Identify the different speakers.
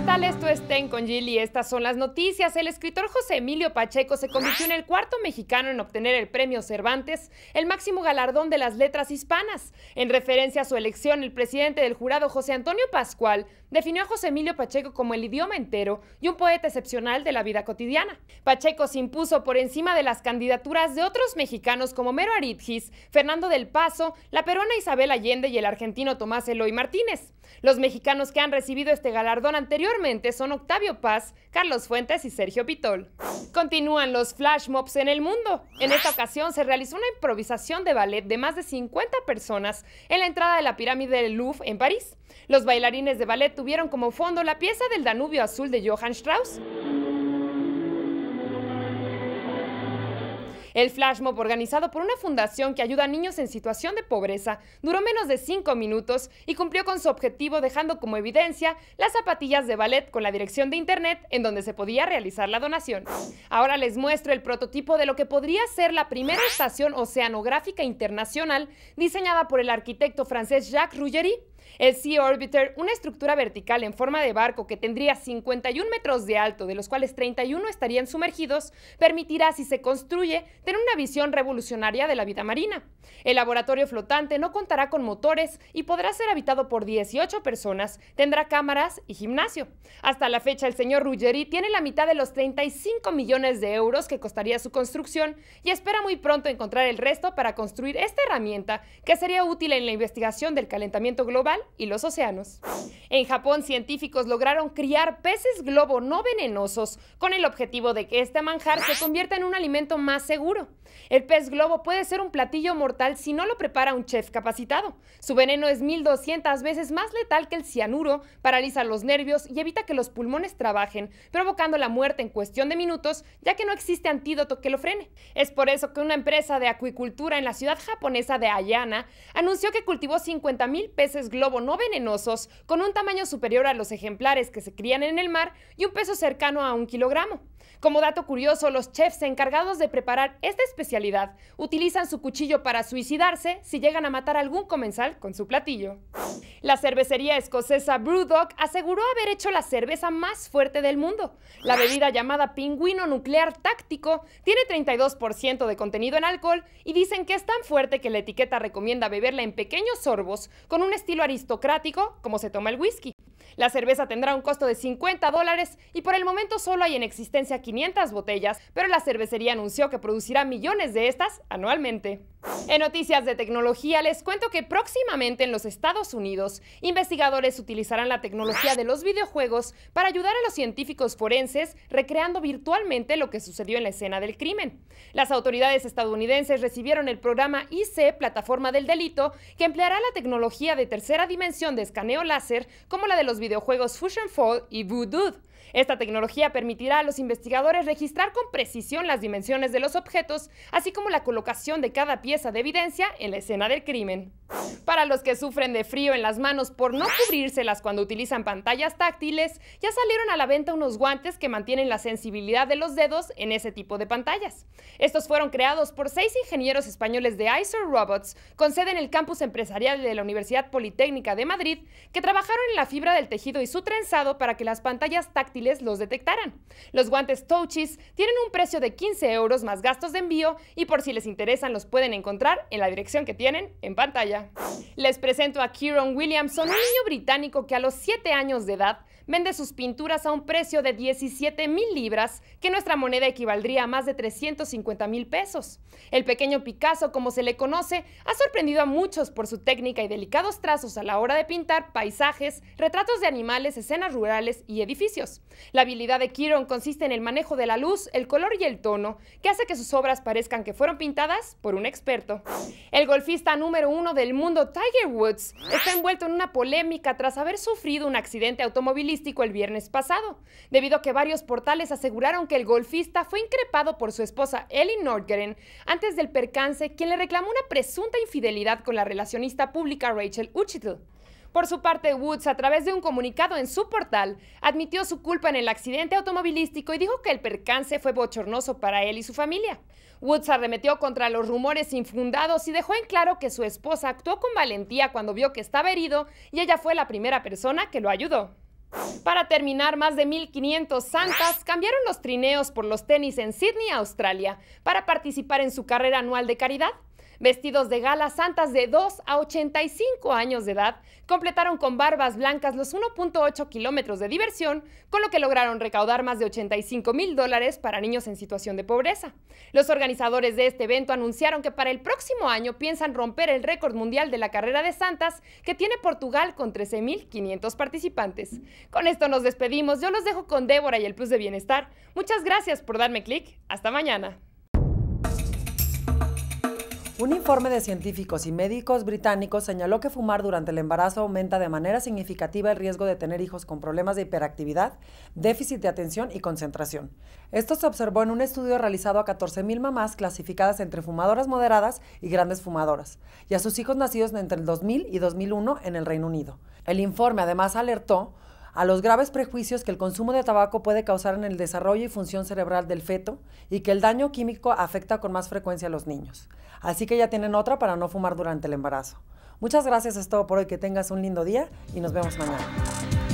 Speaker 1: ¿qué tal? Esto es Ten con Gil y estas son las noticias. El escritor José Emilio Pacheco se convirtió en el cuarto mexicano en obtener el premio Cervantes, el máximo galardón de las letras hispanas. En referencia a su elección, el presidente del jurado, José Antonio Pascual, definió a José Emilio Pacheco como el idioma entero y un poeta excepcional de la vida cotidiana. Pacheco se impuso por encima de las candidaturas de otros mexicanos como Mero Aritgis, Fernando del Paso, la peruana Isabel Allende y el argentino Tomás Eloy Martínez. Los mexicanos que han recibido este galardón anteriormente son Octavio Paz, Carlos Fuentes y Sergio Pitol. Continúan los flash mobs en el mundo. En esta ocasión se realizó una improvisación de ballet de más de 50 personas en la entrada de la pirámide del Louvre en París. Los bailarines de ballet tuvieron como fondo la pieza del Danubio Azul de Johann Strauss. El flash mob organizado por una fundación que ayuda a niños en situación de pobreza duró menos de cinco minutos y cumplió con su objetivo dejando como evidencia las zapatillas de ballet con la dirección de internet en donde se podía realizar la donación. Ahora les muestro el prototipo de lo que podría ser la primera estación oceanográfica internacional diseñada por el arquitecto francés Jacques Ruggeri el Sea Orbiter, una estructura vertical en forma de barco que tendría 51 metros de alto, de los cuales 31 estarían sumergidos, permitirá, si se construye, tener una visión revolucionaria de la vida marina. El laboratorio flotante no contará con motores y podrá ser habitado por 18 personas, tendrá cámaras y gimnasio. Hasta la fecha, el señor Ruggeri tiene la mitad de los 35 millones de euros que costaría su construcción y espera muy pronto encontrar el resto para construir esta herramienta que sería útil en la investigación del calentamiento global y los océanos. En Japón, científicos lograron criar peces globo no venenosos con el objetivo de que este manjar se convierta en un alimento más seguro. El pez globo puede ser un platillo mortal si no lo prepara un chef capacitado. Su veneno es 1200 veces más letal que el cianuro, paraliza los nervios y evita que los pulmones trabajen, provocando la muerte en cuestión de minutos, ya que no existe antídoto que lo frene. Es por eso que una empresa de acuicultura en la ciudad japonesa de Ayana anunció que cultivó 50.000 peces globo lobo no venenosos con un tamaño superior a los ejemplares que se crían en el mar y un peso cercano a un kilogramo. Como dato curioso, los chefs encargados de preparar esta especialidad utilizan su cuchillo para suicidarse si llegan a matar algún comensal con su platillo. La cervecería escocesa Brewdog aseguró haber hecho la cerveza más fuerte del mundo. La bebida llamada pingüino nuclear táctico tiene 32% de contenido en alcohol y dicen que es tan fuerte que la etiqueta recomienda beberla en pequeños sorbos con un estilo aristocrático como se toma el whisky. La cerveza tendrá un costo de 50 dólares y por el momento solo hay en existencia 500 botellas, pero la cervecería anunció que producirá millones de estas anualmente. En noticias de tecnología les cuento que próximamente en los Estados Unidos investigadores utilizarán la tecnología de los videojuegos para ayudar a los científicos forenses recreando virtualmente lo que sucedió en la escena del crimen. Las autoridades estadounidenses recibieron el programa IC, Plataforma del Delito, que empleará la tecnología de tercera dimensión de escaneo láser como la de los videojuegos Fusion Fall y Voodoo. Esta tecnología permitirá a los investigadores registrar con precisión las dimensiones de los objetos, así como la colocación de cada pieza de evidencia en la escena del crimen. Para los que sufren de frío en las manos por no cubrírselas cuando utilizan pantallas táctiles, ya salieron a la venta unos guantes que mantienen la sensibilidad de los dedos en ese tipo de pantallas. Estos fueron creados por seis ingenieros españoles de ISOR Robots, con sede en el campus empresarial de la Universidad Politécnica de Madrid, que trabajaron en la fibra del tejido y su trenzado para que las pantallas táctiles los detectaran. Los guantes Touchis tienen un precio de 15 euros más gastos de envío y por si les interesan los pueden encontrar en la dirección que tienen en pantalla. Les presento a Kieron Williamson, un niño británico que a los 7 años de edad vende sus pinturas a un precio de 17 mil libras, que nuestra moneda equivaldría a más de 350 mil pesos. El pequeño Picasso, como se le conoce, ha sorprendido a muchos por su técnica y delicados trazos a la hora de pintar paisajes, retratos de animales, escenas rurales y edificios. La habilidad de Kieron consiste en el manejo de la luz, el color y el tono, que hace que sus obras parezcan que fueron pintadas por un experto. El golfista número uno del el mundo, Tiger Woods está envuelto en una polémica tras haber sufrido un accidente automovilístico el viernes pasado, debido a que varios portales aseguraron que el golfista fue increpado por su esposa Ellie Nordgren antes del percance, quien le reclamó una presunta infidelidad con la relacionista pública Rachel Uchitel. Por su parte, Woods, a través de un comunicado en su portal, admitió su culpa en el accidente automovilístico y dijo que el percance fue bochornoso para él y su familia. Woods arremetió contra los rumores infundados y dejó en claro que su esposa actuó con valentía cuando vio que estaba herido y ella fue la primera persona que lo ayudó. Para terminar, más de 1.500 santas cambiaron los trineos por los tenis en Sydney, Australia, para participar en su carrera anual de caridad. Vestidos de gala, santas de 2 a 85 años de edad completaron con barbas blancas los 1.8 kilómetros de diversión, con lo que lograron recaudar más de 85 mil dólares para niños en situación de pobreza. Los organizadores de este evento anunciaron que para el próximo año piensan romper el récord mundial de la carrera de santas que tiene Portugal con 13.500 participantes. Con esto nos despedimos. Yo los dejo con Débora y el Plus de Bienestar. Muchas gracias por darme clic. Hasta mañana.
Speaker 2: Un informe de científicos y médicos británicos señaló que fumar durante el embarazo aumenta de manera significativa el riesgo de tener hijos con problemas de hiperactividad, déficit de atención y concentración. Esto se observó en un estudio realizado a 14.000 mamás clasificadas entre fumadoras moderadas y grandes fumadoras, y a sus hijos nacidos entre el 2000 y 2001 en el Reino Unido. El informe además alertó a los graves prejuicios que el consumo de tabaco puede causar en el desarrollo y función cerebral del feto y que el daño químico afecta con más frecuencia a los niños. Así que ya tienen otra para no fumar durante el embarazo. Muchas gracias, es todo por hoy, que tengas un lindo día y nos vemos mañana.